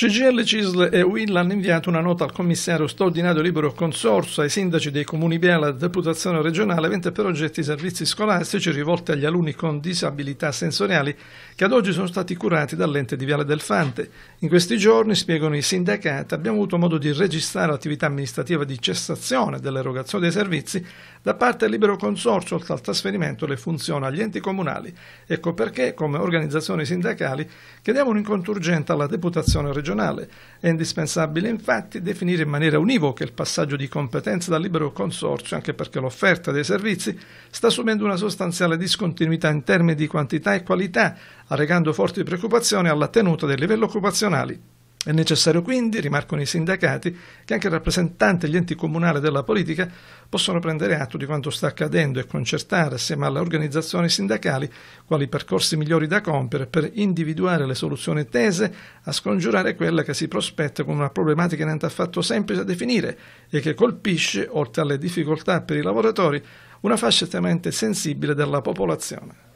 CGL, CISL e UIL hanno inviato una nota al commissario straordinario libero consorso, ai sindaci dei comuni Biala e deputazione regionale, avente per oggetti i servizi scolastici rivolti agli alunni con disabilità sensoriali che ad oggi sono stati curati dall'ente di Viale del Fante. In questi giorni, spiegano i sindacati, abbiamo avuto modo di registrare l'attività amministrativa di cessazione dell'erogazione dei servizi da parte del libero consorzio oltre al trasferimento delle funzioni agli enti comunali. Ecco perché, come organizzazioni sindacali, chiediamo un incontro urgente alla deputazione regionale regionale. È indispensabile infatti definire in maniera univoca il passaggio di competenze dal libero consorzio, anche perché l'offerta dei servizi sta assumendo una sostanziale discontinuità in termini di quantità e qualità, arrecando forti preoccupazioni alla tenuta dei livelli occupazionali. È necessario quindi, rimarcano i sindacati, che anche i rappresentanti e gli enti comunali della politica possono prendere atto di quanto sta accadendo e concertare assieme alle organizzazioni sindacali quali percorsi migliori da compiere per individuare le soluzioni tese a scongiurare quella che si prospetta con una problematica niente affatto semplice da definire e che colpisce, oltre alle difficoltà per i lavoratori, una fascia estremamente sensibile della popolazione.